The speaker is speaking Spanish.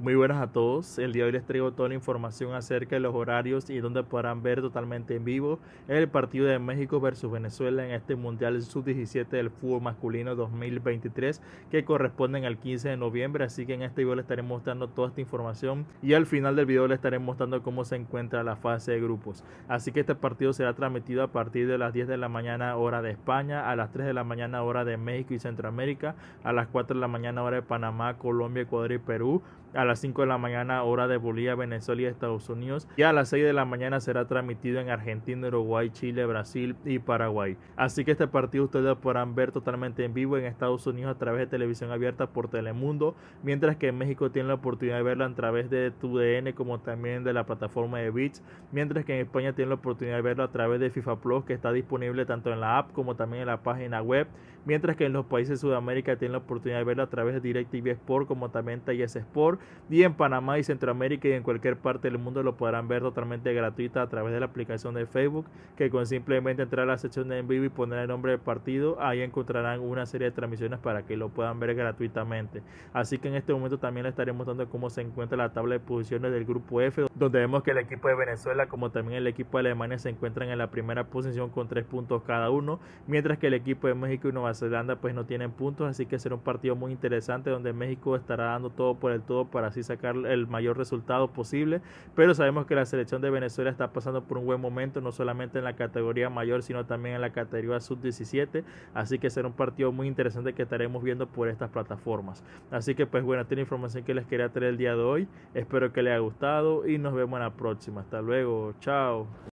Muy buenas a todos. El día de hoy les traigo toda la información acerca de los horarios y donde podrán ver totalmente en vivo el partido de México versus Venezuela en este Mundial Sub-17 del fútbol masculino 2023 que corresponden al 15 de noviembre. Así que en este video les estaremos mostrando toda esta información y al final del video les estaremos mostrando cómo se encuentra la fase de grupos. Así que este partido será transmitido a partir de las 10 de la mañana hora de España, a las 3 de la mañana hora de México y Centroamérica, a las 4 de la mañana hora de Panamá, Colombia, Ecuador y Perú las 5 de la mañana hora de Bolivia, Venezuela y Estados Unidos y a las 6 de la mañana será transmitido en Argentina, Uruguay, Chile, Brasil y Paraguay. Así que este partido ustedes lo podrán ver totalmente en vivo en Estados Unidos a través de televisión abierta por Telemundo, mientras que en México tienen la oportunidad de verlo a través de TUDN como también de la plataforma de Beats, mientras que en España tienen la oportunidad de verlo a través de FIFA Plus que está disponible tanto en la app como también en la página web, mientras que en los países de Sudamérica tienen la oportunidad de verlo a través de DirecTV Sport como también Talles Sport y en Panamá y Centroamérica y en cualquier parte del mundo lo podrán ver totalmente gratuita a través de la aplicación de Facebook, que con simplemente entrar a la sección de en vivo y poner el nombre del partido, ahí encontrarán una serie de transmisiones para que lo puedan ver gratuitamente. Así que en este momento también les estaremos dando cómo se encuentra la tabla de posiciones del grupo F, donde vemos que el equipo de Venezuela como también el equipo de Alemania se encuentran en la primera posición con tres puntos cada uno, mientras que el equipo de México y Nueva Zelanda pues no tienen puntos, así que será un partido muy interesante donde México estará dando todo por el todo para así sacar el mayor resultado posible. Pero sabemos que la selección de Venezuela está pasando por un buen momento, no solamente en la categoría mayor, sino también en la categoría sub-17. Así que será un partido muy interesante que estaremos viendo por estas plataformas. Así que pues bueno, esta la información que les quería traer el día de hoy. Espero que les haya gustado y nos vemos en la próxima. Hasta luego, chao.